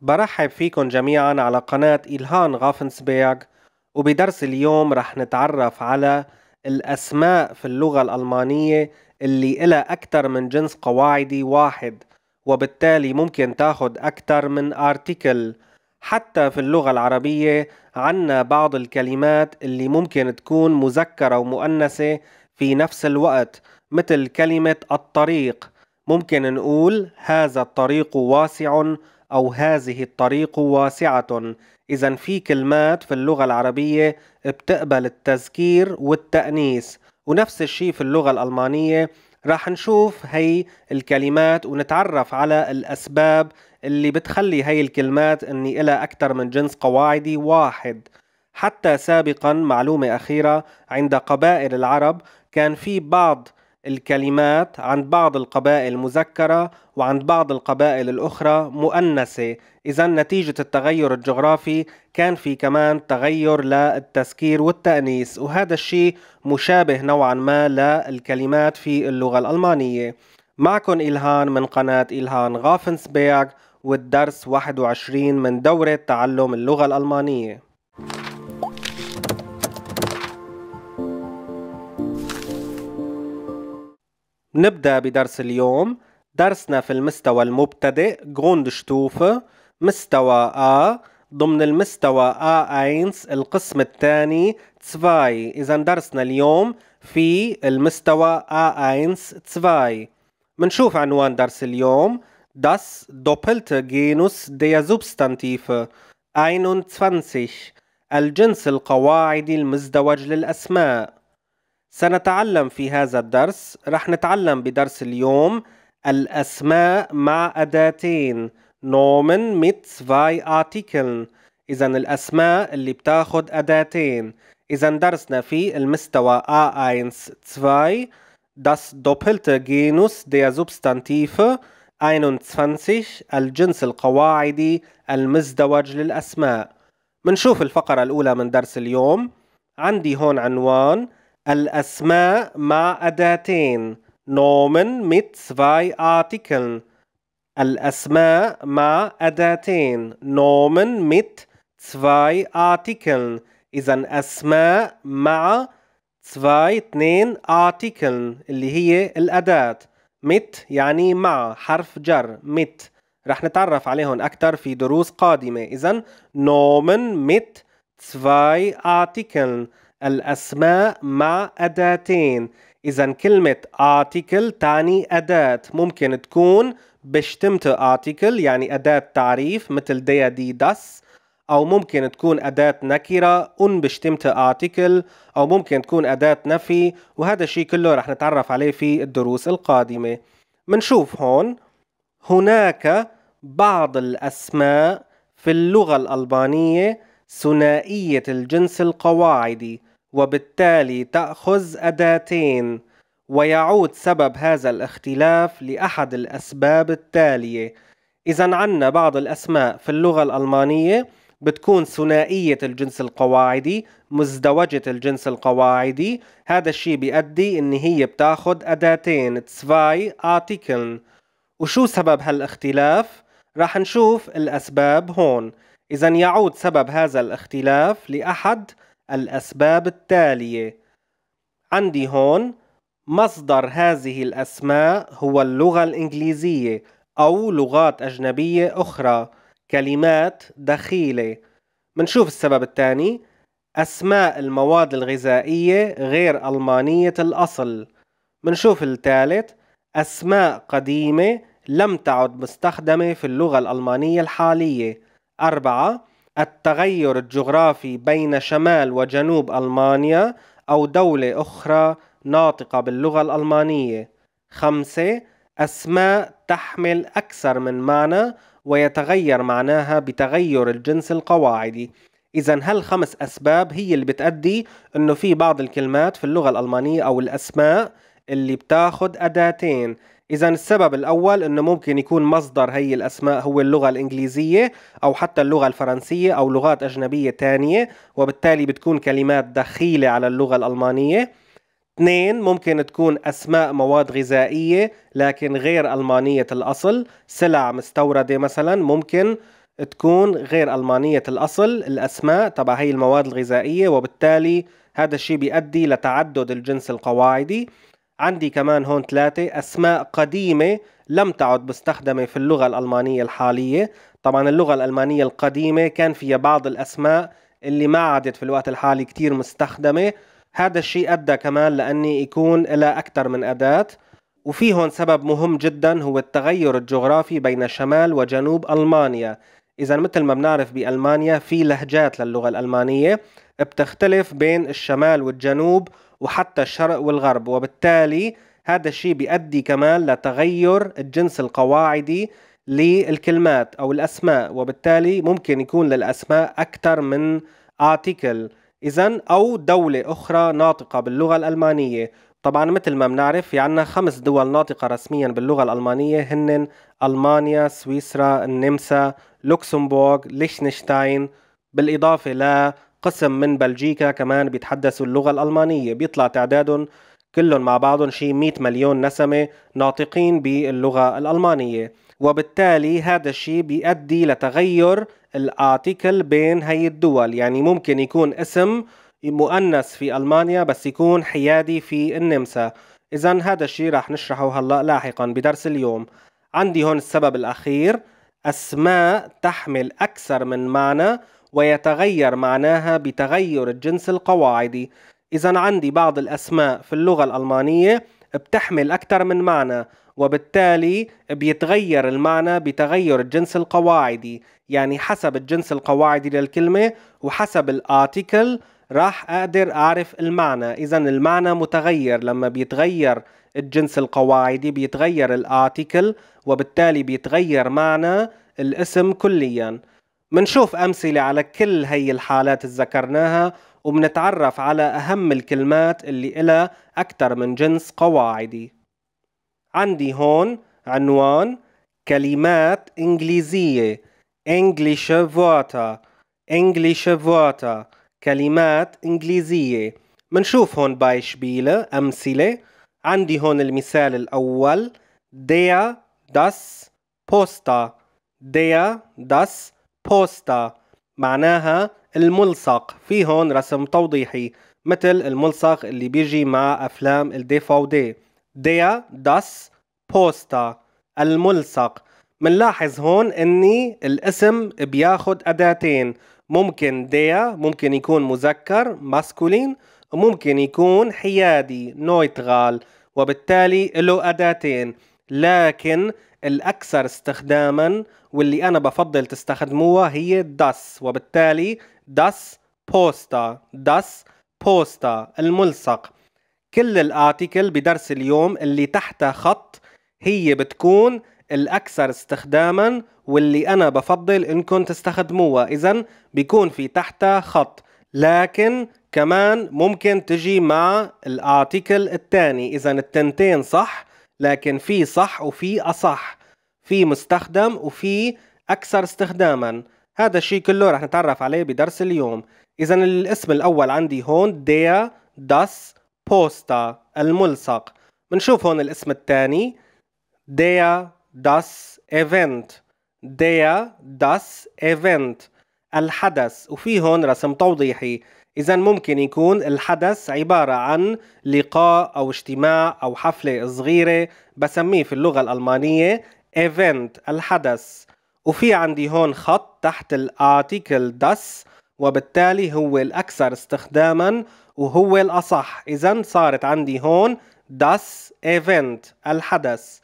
برحب فيكم جميعا على قناة إلهان غافنسبيرغ وبدرس اليوم رح نتعرف على الأسماء في اللغة الألمانية اللي إلها أكثر من جنس قواعدي واحد وبالتالي ممكن تاخد أكثر من أرتيكل حتى في اللغة العربية عنا بعض الكلمات اللي ممكن تكون مذكرة ومؤنثة في نفس الوقت مثل كلمة الطريق ممكن نقول هذا الطريق واسع أو هذه الطريق واسعة إذا في كلمات في اللغة العربية بتقبل التذكير والتأنيث ونفس الشيء في اللغة الألمانية راح نشوف هي الكلمات ونتعرف على الأسباب اللي بتخلي هي الكلمات اني إلها أكثر من جنس قواعدي واحد حتى سابقا معلومة أخيرة عند قبائل العرب كان في بعض الكلمات عند بعض القبائل مذكرة وعند بعض القبائل الأخرى مؤنثة إذا نتيجة التغير الجغرافي كان في كمان تغير للتذكير والتأنيث وهذا الشيء مشابه نوعا ما للكلمات في اللغة الألمانية معكم إلهان من قناة إلهان غافنسبيرغ والدرس 21 من دورة تعلم اللغة الألمانية نبدأ بدرس اليوم درسنا في المستوى المبتدئ جروندشتوفه مستوى A ضمن المستوى A1 القسم الثاني 2 إذا درسنا اليوم في المستوى A1 2 منشوف عنوان درس اليوم Das doppelte Genus der Substantive 21 الجنس القواعدي المزدوج للأسماء سنتعلم في هذا الدرس رح نتعلم بدرس اليوم الأسماء مع أداتين نومن ميت فاي artikeln إذا الأسماء اللي بتاخد أداتين إذا درسنا في المستوى A1 2 das doppelte Genus der Substantive 21 الجنس القواعدي المزدوج للأسماء منشوف الفقرة الأولى من درس اليوم عندي هون عنوان الأسماء مع أداتين نومن mit zwei Artikeln الأسماء مع أداتين نومن mit zwei Artikeln إذا أسماء مع zwei اثنين Artikeln اللي هي الأداة mit يعني مع حرف جر mit رح نتعرف عليهم أكثر في دروس قادمة إذا نومن mit zwei Artikeln الأسماء مع أداتين إذا كلمة article تعني أداة ممكن تكون بشتمت article يعني أداة تعريف مثل دي دي داس أو ممكن تكون أداة نكرة أن بشتمت article أو ممكن تكون أداة نفي وهذا الشيء كله رح نتعرف عليه في الدروس القادمة منشوف هون هناك بعض الأسماء في اللغة الألبانية ثنائية الجنس القواعدي وبالتالي تأخذ أداتين ويعود سبب هذا الاختلاف لأحد الأسباب التالية إذا عنا بعض الأسماء في اللغة الألمانية بتكون ثنائية الجنس القواعدي مزدوجة الجنس القواعدي هذا الشيء بيؤدي ان هي بتاخد اداتين تسفاي ارتيكل وشو سبب هالاختلاف؟ رح نشوف الاسباب هون اذا يعود سبب هذا الاختلاف لاحد الأسباب التالية عندي هون مصدر هذه الأسماء هو اللغة الإنجليزية أو لغات أجنبية أخرى كلمات دخيلة منشوف السبب الثاني أسماء المواد الغذائية غير ألمانية الأصل منشوف الثالث أسماء قديمة لم تعد مستخدمة في اللغة الألمانية الحالية أربعة التغير الجغرافي بين شمال وجنوب ألمانيا أو دولة أخرى ناطقة باللغة الألمانية. خمسة أسماء تحمل أكثر من معنى ويتغير معناها بتغير الجنس القواعدي. إذا هالخمس أسباب هي اللي بتأدي إنه في بعض الكلمات في اللغة الألمانية أو الأسماء اللي بتاخد أداتين إذا السبب الأول أنه ممكن يكون مصدر هي الأسماء هو اللغة الإنجليزية أو حتى اللغة الفرنسية أو لغات أجنبية تانية وبالتالي بتكون كلمات دخيلة على اللغة الألمانية اثنين ممكن تكون أسماء مواد غذائية لكن غير ألمانية الأصل سلع مستوردة مثلا ممكن تكون غير ألمانية الأصل الأسماء تبع هي المواد الغذائية وبالتالي هذا الشيء بيؤدي لتعدد الجنس القواعدي عندي كمان هون ثلاثة أسماء قديمة لم تعد مستخدمة في اللغة الألمانية الحالية طبعا اللغة الألمانية القديمة كان فيها بعض الأسماء اللي ما عادت في الوقت الحالي كتير مستخدمة هذا الشيء أدى كمان لأني يكون إلى أكثر من أداة وفي هون سبب مهم جدا هو التغير الجغرافي بين شمال وجنوب ألمانيا إذا مثل ما بنعرف بألمانيا في لهجات للغة الألمانية بتختلف بين الشمال والجنوب وحتى الشرق والغرب وبالتالي هذا الشيء بيؤدي كمان لتغير الجنس القواعدي للكلمات أو الأسماء وبالتالي ممكن يكون للأسماء أكثر من ارتيكل إذا أو دولة أخرى ناطقة باللغة الألمانية طبعا مثل ما بنعرف في عنا خمس دول ناطقة رسميا باللغة الألمانية هن ألمانيا سويسرا النمسا لوكسمبورغ ليشنشتاين بالإضافة قسم من بلجيكا كمان بيتحدثوا اللغة الألمانية بيطلع تعدادهم كلهم مع بعضهم شي 100 مليون نسمة ناطقين باللغة الألمانية وبالتالي هذا الشيء بيؤدي لتغير الارتيكل بين هي الدول يعني ممكن يكون اسم مؤنث في ألمانيا بس يكون حيادي في النمسا إذا هذا الشيء رح نشرحه هلأ لاحقا بدرس اليوم عندي هون السبب الأخير أسماء تحمل أكثر من معنى ويتغير معناها بتغير الجنس القواعدي إذا عندي بعض الأسماء في اللغة الألمانية بتحمل أكثر من معنى وبالتالي بيتغير المعنى بتغير الجنس القواعدي يعني حسب الجنس القواعدي للكلمة وحسب الارتيكل راح أقدر أعرف المعنى إذا المعنى متغير لما بيتغير الجنس القواعدي بيتغير الارتيكل وبالتالي بيتغير معنى الاسم كلياً منشوف أمثلة على كل هي الحالات اللي ذكرناها وبنتعرف على أهم الكلمات اللي إلها أكثر من جنس قواعدي عندي هون عنوان كلمات إنجليزية English water English water كلمات إنجليزية منشوف هون بايشبيلة أمثلة عندي هون المثال الأول der das Poster der das بوستا معناها الملصق في هون رسم توضيحي مثل الملصق اللي بيجي مع أفلام الدي فاو دي ديا داس بوستا الملصق منلاحظ هون اني الاسم بياخد اداتين ممكن ديا ممكن يكون مذكر ماسكولين وممكن يكون حيادي نويتغال وبالتالي له اداتين لكن الأكثر استخداما واللي أنا بفضل تستخدموها هي داس وبالتالي داس بوستا داس بوستا الملصق كل الارتيكل بدرس اليوم اللي تحتها خط هي بتكون الاكثر استخداما واللي انا بفضل انكم تستخدموها اذا بيكون في تحتها خط لكن كمان ممكن تجي مع الارتيكل الثاني اذا التنتين صح لكن في صح وفي أصح في مستخدم وفي أكثر استخداما هذا الشيء كله رح نتعرف عليه بدرس اليوم إذا الاسم الأول عندي هون ديا داس بوستا الملصق بنشوف هون الاسم الثاني ديا داس ايفنت ديا داس ايفنت الحدث وفي هون رسم توضيحي إذا ممكن يكون الحدث عبارة عن لقاء أو اجتماع أو حفلة صغيرة بسميه في اللغة الألمانية event الحدث وفي عندي هون خط تحت الارتيكل داس وبالتالي هو الأكثر استخداما وهو الأصح إذا صارت عندي هون داس event الحدث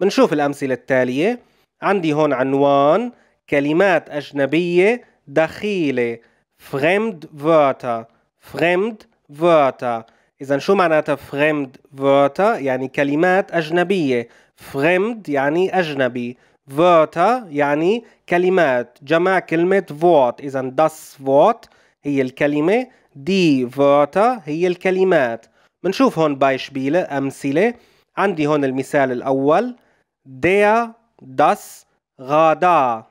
بنشوف الأمثلة التالية عندي هون عنوان كلمات أجنبية دخيلة Fremdwörter. Fremdwörter. إذا شو معناتها Fremdwörter؟ يعني كلمات أجنبية. Fremd يعني أجنبي. Wörter يعني كلمات. جمع كلمة Wort. إذا das Wort هي الكلمة. Die Wörter هي الكلمات. بنشوف هون بايشبيلة أمثلة. عندي هون المثال الأول. Der, das, Radar.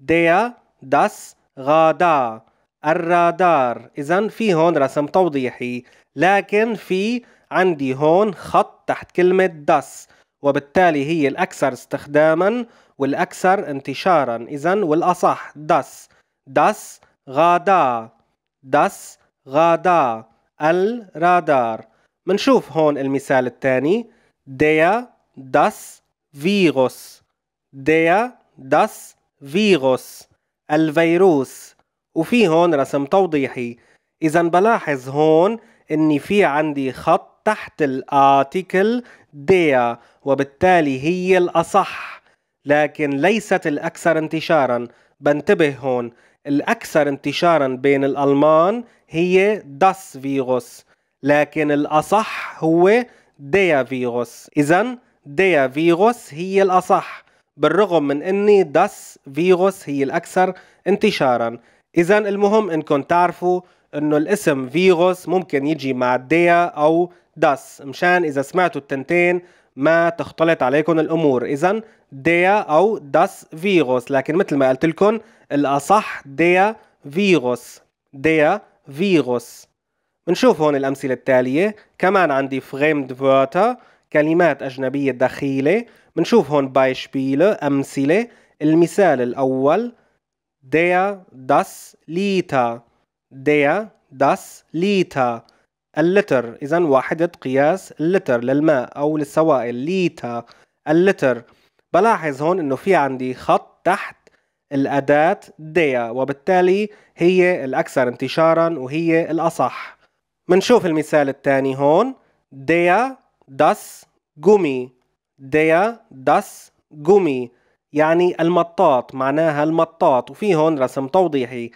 Der, das, Radar. الرادار إذا في هون رسم توضيحي لكن في عندي هون خط تحت كلمة داس وبالتالي هي الأكثر استخداما والأكثر انتشارا إذا والأصح داس داس غادا داس غادا الرادار منشوف هون المثال الثاني ديا داس فيروس ديا داس فيروس الفيروس وفي هون رسم توضيحي اذا بلاحظ هون اني في عندي خط تحت الارتيكل ديا وبالتالي هي الاصح لكن ليست الاكثر انتشارا بنتبه هون الاكثر انتشارا بين الالمان هي داس فيروس لكن الاصح هو ديا فيروس اذا ديا فيروس هي الاصح بالرغم من اني داس فيروس هي الاكثر انتشارا اذا المهم انكم تعرفوا انه الاسم فيروس ممكن يجي مع ديا او داس مشان اذا سمعتوا التنتين ما تختلط عليكم الامور اذا ديا او داس فيروس لكن مثل ما قلت لكم الاصح ديا فيروس ديا فيروس بنشوف هون الامثله التاليه كمان عندي فريمد فورتر كلمات اجنبيه دخيله بنشوف هون بايشبيل امثله المثال الاول der, das, Liter der, das, Liter اللتر إذا واحدة قياس اللتر للماء أو للسوائل ليتا اللتر بلاحظ هون إنه في عندي خط تحت الأداة ديا وبالتالي هي الأكثر انتشارا وهي الأصح منشوف المثال الثاني هون ديا داس جومي ديا داس جومي يعني المطاط معناها المطاط وفي هون رسم توضيحي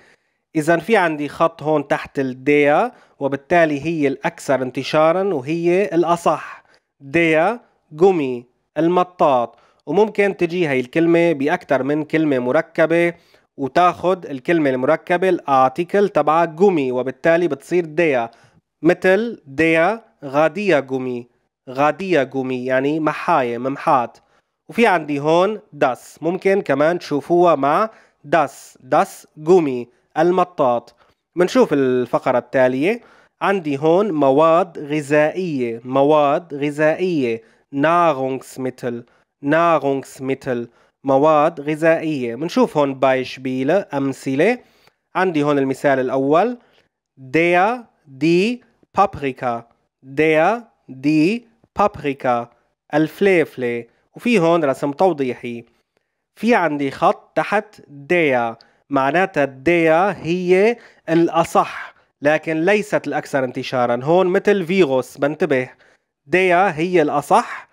إذا في عندي خط هون تحت الديا وبالتالي هي الأكثر انتشارا وهي الأصح ديا جومي المطاط وممكن تجي هي الكلمة بأكثر من كلمة مركبة وتاخد الكلمة المركبة الارتيكل تبعها جومي وبالتالي بتصير ديا مثل ديا غادية جومي غادية جومي يعني محاية ممحات وفي عندي هون داس ممكن كمان تشوفوها مع داس داس جومي المطاط منشوف الفقرة التالية عندي هون مواد غذائية مواد غذائية ناغونغسميتل ناغونغسميتل مواد غذائية منشوف هون بايشبيلة أمثلة عندي هون المثال الأول ديا دي بابريكا ديا دي بابريكا الفليفلة وفي هون رسم توضيحي في عندي خط تحت ديا معناتها الديا هي الأصح لكن ليست الأكثر انتشارا هون مثل فيروس بنتبه ديا هي الأصح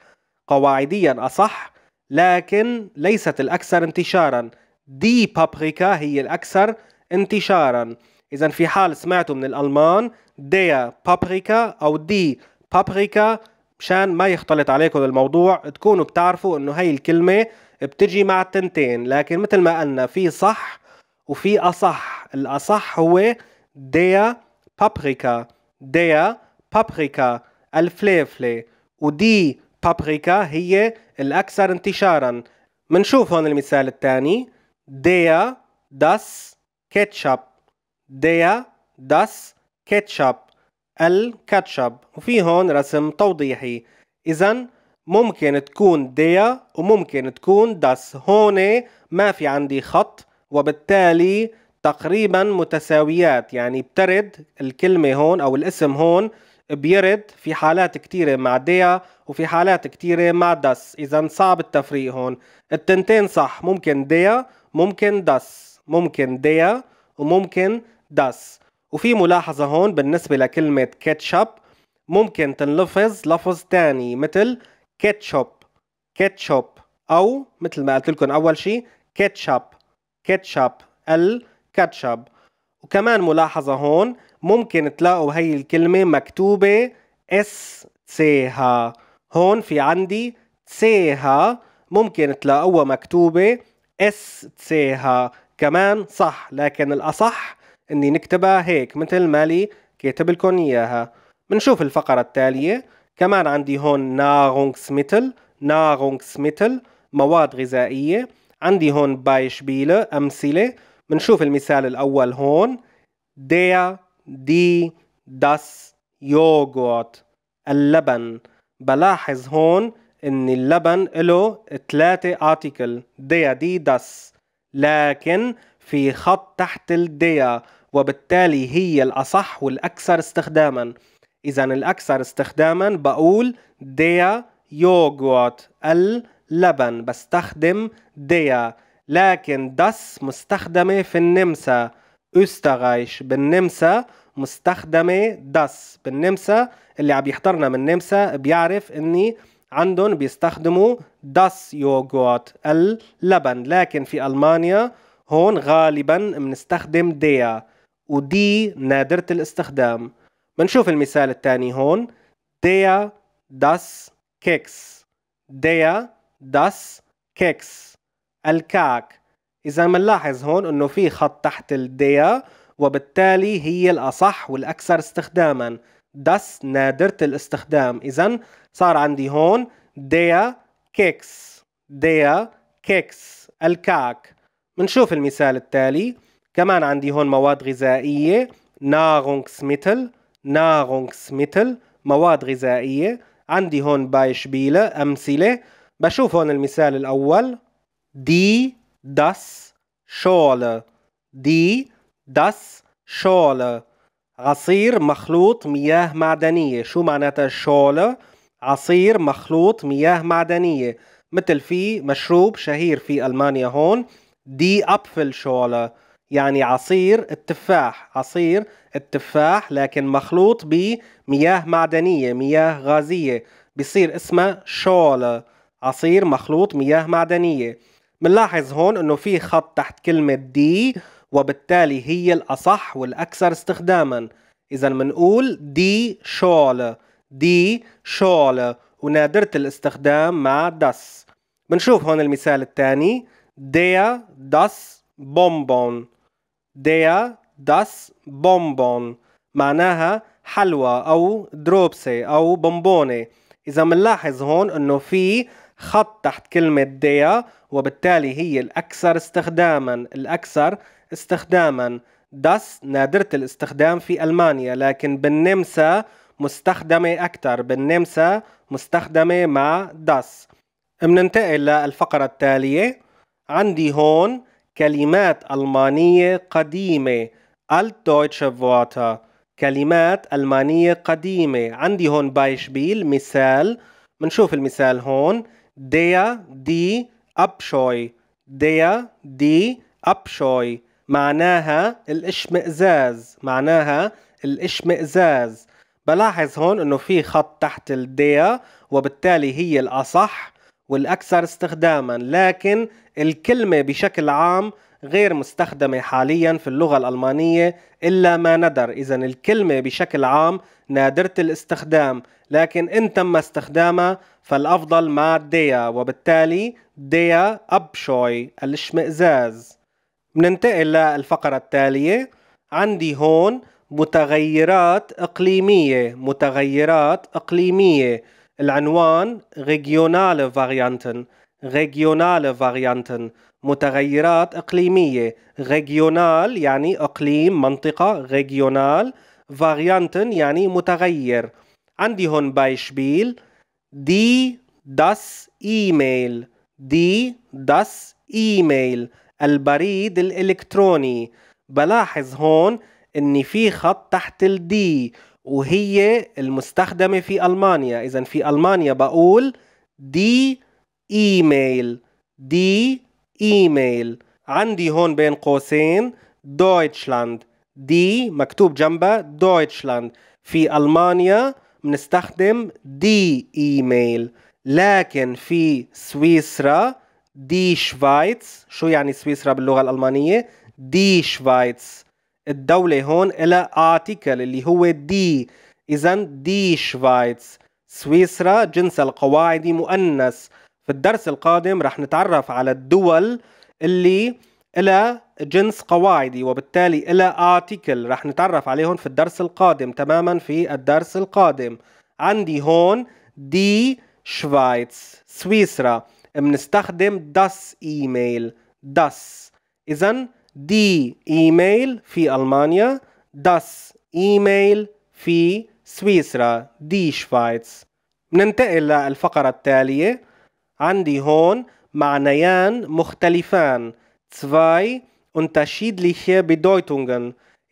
قواعديا أصح لكن ليست الأكثر انتشارا دي بابريكا هي الأكثر انتشارا إذا في حال سمعتوا من الألمان ديا بابريكا أو دي بابريكا مشان ما يختلط عليكم الموضوع تكونوا بتعرفوا انه هي الكلمة بتجي مع التنتين لكن مثل ما قلنا في صح وفي اصح الاصح هو ديا بابريكا ديا بابريكا الفليفلة ودي بابريكا هي الاكثر انتشارا منشوف هون المثال الثاني ديا داس كاتشب ديا داس كاتشب الكاتشب وفي هون رسم توضيحي إذا ممكن تكون ديا وممكن تكون داس هون ما في عندي خط وبالتالي تقريبا متساويات يعني بترد الكلمة هون أو الاسم هون بيرد في حالات كتيرة مع ديا وفي حالات كتيرة مع داس إذا صعب التفريق هون التنتين صح ممكن ديا ممكن داس ممكن ديا وممكن داس وفي ملاحظة هون بالنسبة لكلمة كاتشب ممكن تنلفظ لفظ تاني مثل كاتشوب كاتشوب أو مثل ما قلت لكم أول شيء كاتشب كاتشب الكاتشب وكمان ملاحظة هون ممكن تلاقوا هي الكلمة مكتوبة اس تسيها هون في عندي تسيها ممكن تلاقوها مكتوبة اس تسيها كمان صح لكن الأصح اني نكتبها هيك مثل مالي كاتب لكم اياها بنشوف الفقرة التالية كمان عندي هون ناغونكس ميتل مواد غذائية عندي هون بايشبيلة أمثلة منشوف المثال الأول هون ديا دي داس يوغورت اللبن بلاحظ هون ان اللبن له ثلاثة ارتكل ديا دي دس لكن في خط تحت الديا وبالتالي هي الأصح والأكثر استخداما إذا الأكثر استخداما بقول ديا يوغوت اللبن بستخدم ديا لكن دس مستخدمة في النمسا أستغيش بالنمسا مستخدمة دس بالنمسا اللي عم يحضرنا من النمسا بيعرف اني عندهم بيستخدموا دس يوغوت اللبن لكن في ألمانيا هون غالبا بنستخدم ديا ودي نادرة الاستخدام بنشوف المثال الثاني هون ديا داس كيكس ديا داس كيكس الكعك إذا بنلاحظ هون إنه في خط تحت الديا وبالتالي هي الأصح والأكثر استخداما دس نادرة الاستخدام إذا صار عندي هون ديا كيكس ديا كيكس الكعك بنشوف المثال التالي كمان عندي هون مواد غذائية نارونكسميتل نارونكسميتل مواد غذائية عندي هون بايشبيلة أمثلة بشوف هون المثال الأول دي داس شوله دي داس شوله عصير مخلوط مياه معدنية شو معناتها شوله عصير مخلوط مياه معدنية مثل في مشروب شهير في ألمانيا هون دي أبفل شوله يعني عصير التفاح عصير التفاح لكن مخلوط بمياه معدنية مياه غازية بصير اسمه شول عصير مخلوط مياه معدنية بنلاحظ هون انه في خط تحت كلمة دي وبالتالي هي الأصح والأكثر استخداما إذا بنقول دي شول دي شول ونادرة الاستخدام مع دس بنشوف هون المثال الثاني der دس Bonbon ديا das بومبون معناها حلوى أو دروبسي أو بونبوني إذا منلاحظ هون إنه في خط تحت كلمة ديا وبالتالي هي الأكثر استخداما الأكثر استخداما داس نادرة الاستخدام في ألمانيا لكن بالنمسا مستخدمة أكثر بالنمسا مستخدمة مع داس مننتقل للفقرة التالية عندي هون كلمات ألمانية قديمة altdeutsche Wörter كلمات ألمانية قديمة عندي هون بايشبيل مثال منشوف المثال هون der دي أبشوي der دي أبشوي معناها الاشمئزاز معناها الاشمئزاز بلاحظ هون انه في خط تحت الديا وبالتالي هي الاصح والأكثر استخداما لكن الكلمة بشكل عام غير مستخدمة حاليا في اللغة الألمانية إلا ما ندر إذا الكلمة بشكل عام نادرة الاستخدام لكن إن تم استخدامها فالأفضل مع ديا وبالتالي ديا أبشوي الاشمئزاز مننتقل للفقرة التالية عندي هون متغيرات إقليمية متغيرات إقليمية العنوان ريجيونال فاريانتن ريجيونال فاريانتن متغيرات إقليمية ريجيونال يعني إقليم منطقة ريجيونال فاريانتن يعني متغير عندي هون بايشبيل دي داس إيميل دي داس إيميل البريد الإلكتروني بلاحظ هون إني في خط تحت الدي وهي المستخدمة في ألمانيا إذا في ألمانيا بقول دي إيميل دي إيميل عندي هون بين قوسين دويتشلاند دي مكتوب جنبها دويتشلاند في ألمانيا بنستخدم دي إيميل لكن في سويسرا دي شفايتس شو يعني سويسرا باللغة الألمانية دي شفايتس الدولة هون إلى ارتيكل اللي هو دي إذا دي شفايتس سويسرا جنس القواعدي مؤنث في الدرس القادم رح نتعرف على الدول اللي إلى جنس قواعدي وبالتالي إلى ارتيكل رح نتعرف عليهم في الدرس القادم تماما في الدرس القادم عندي هون دي شفايتس سويسرا بنستخدم داس ايميل داس إذا دي ايميل في المانيا داس ايميل في سويسرا دي شفايتس ننتقل للفقرة التالية عندي هون معنيان مختلفان zwei unterschiedliche Bedeutungen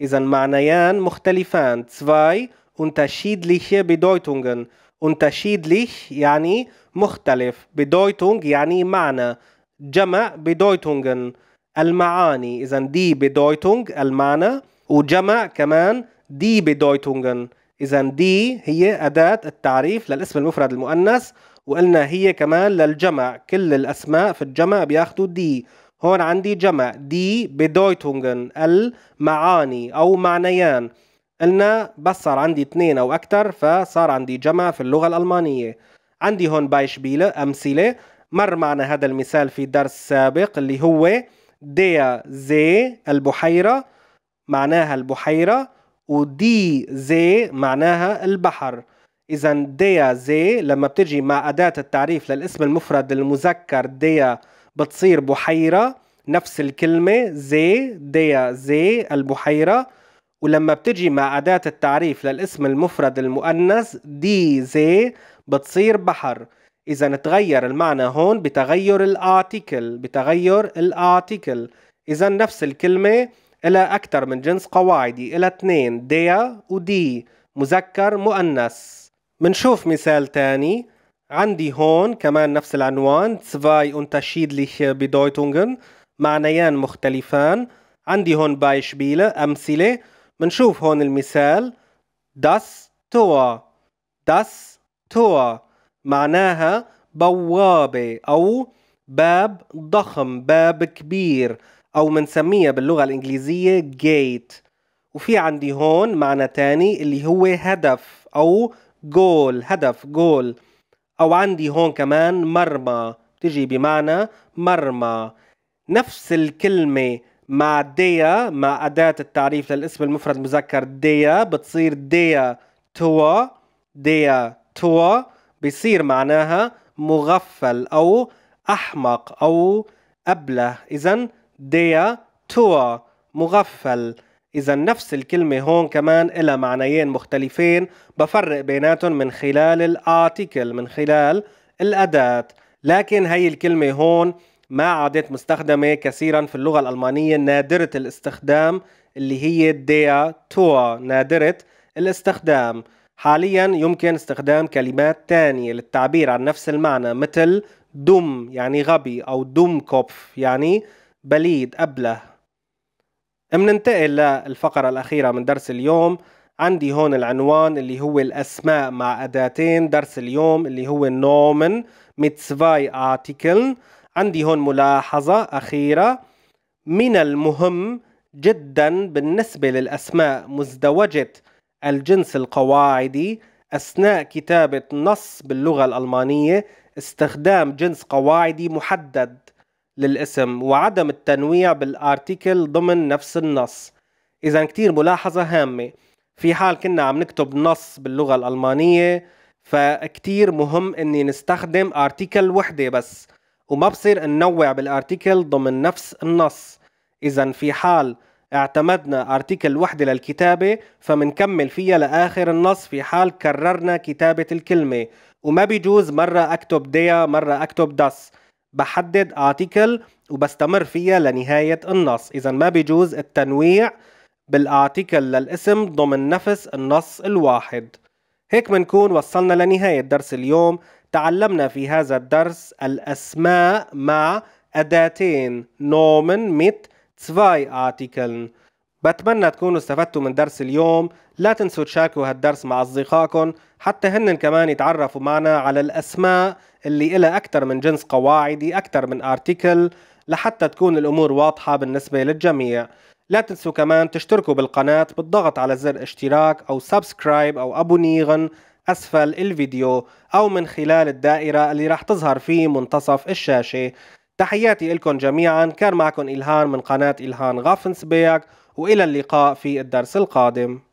إذا معنيان مختلفان zwei unterschiedliche Bedeutungen unterschiedlich يعني مختلف Bedeutung يعني معنى جمع Bedeutungen المعاني إذا دي بدويتونغ المعنى وجمع كمان دي بدويتونغن إذا دي هي أداة التعريف للاسم المفرد المؤنث وقلنا هي كمان للجمع كل الأسماء في الجمع بياخذوا دي هون عندي جمع دي بدويتونغن المعاني أو معنيان قلنا بس صار عندي اثنين أو أكثر فصار عندي جمع في اللغة الألمانية عندي هون بايشبيلة أمثلة مر معنا هذا المثال في درس سابق اللي هو ديا زي البحيرة معناها البحيرة ودي زي معناها البحر إذا ديا زي لما بتجي مع أداة التعريف للاسم المفرد المذكر ديا بتصير بحيرة نفس الكلمة زي ديا زي البحيرة ولما بتجي مع أداة التعريف للاسم المفرد المؤنث دي زي بتصير بحر إذا تغير المعنى هون بتغير الارتيكل بتغير الارتيكل إذا نفس الكلمة إلى أكثر من جنس قواعدي إلى اثنين ديا ودي مذكر مؤنث منشوف مثال تاني عندي هون كمان نفس العنوان zwei unterschiedliche Bedeutungen معنيان مختلفان عندي هون بايشبيلة أمثلة منشوف هون المثال das Tor das Tor معناها بوابة أو باب ضخم باب كبير أو منسميها باللغة الإنجليزية جيت وفي عندي هون معنى تاني اللي هو هدف أو جول هدف جول أو عندي هون كمان مرمى تجي بمعنى مرمى نفس الكلمة مع ديا مع أداة التعريف للاسم المفرد المذكر ديا بتصير ديا توا ديا توا بيصير معناها مغفل أو أحمق أو أبله إذا ديا توا مغفل إذا نفس الكلمة هون كمان إلها معنيين مختلفين بفرق بيناتهم من خلال الارتيكل من خلال الأداة لكن هي الكلمة هون ما عادت مستخدمة كثيرا في اللغة الألمانية نادرة الاستخدام اللي هي ديا توا نادرة الاستخدام حاليا يمكن استخدام كلمات تانية للتعبير عن نفس المعنى مثل دم يعني غبي أو دم كوبف يعني بليد أبله مننتقل للفقرة الأخيرة من درس اليوم عندي هون العنوان اللي هو الأسماء مع أداتين درس اليوم اللي هو نومن ميتسفاي آرتيكل عندي هون ملاحظة أخيرة من المهم جدا بالنسبة للأسماء مزدوجة الجنس القواعدي أثناء كتابة نص باللغة الألمانية استخدام جنس قواعدي محدد للاسم وعدم التنويع بالارتيكل ضمن نفس النص إذا كتير ملاحظة هامة في حال كنا عم نكتب نص باللغة الألمانية فكتير مهم إني نستخدم ارتيكل وحدة بس وما بصير ننوع بالارتيكل ضمن نفس النص إذا في حال اعتمدنا ارتيكل وحدة للكتابة فمنكمل فيها لآخر النص في حال كررنا كتابة الكلمة وما بيجوز مرة أكتب ديا مرة أكتب دس بحدد ارتيكل وبستمر فيها لنهاية النص إذا ما بيجوز التنويع بالارتيكل للاسم ضمن نفس النص الواحد هيك منكون وصلنا لنهاية درس اليوم تعلمنا في هذا الدرس الأسماء مع أداتين نومن ميت 2 artikeln بتمنى تكونوا استفدتوا من درس اليوم لا تنسوا تشاركوا هالدرس مع أصدقائكم حتى هن كمان يتعرفوا معنا على الأسماء اللي إلها أكثر من جنس قواعدي أكثر من ارتكل لحتى تكون الأمور واضحة بالنسبة للجميع لا تنسوا كمان تشتركوا بالقناة بالضغط على زر اشتراك أو سبسكرايب أو أبونيغن أسفل الفيديو أو من خلال الدائرة اللي راح تظهر في منتصف الشاشة تحياتي لكم جميعا كان معكم إلهان من قناة إلهان غافنسبيك وإلى اللقاء في الدرس القادم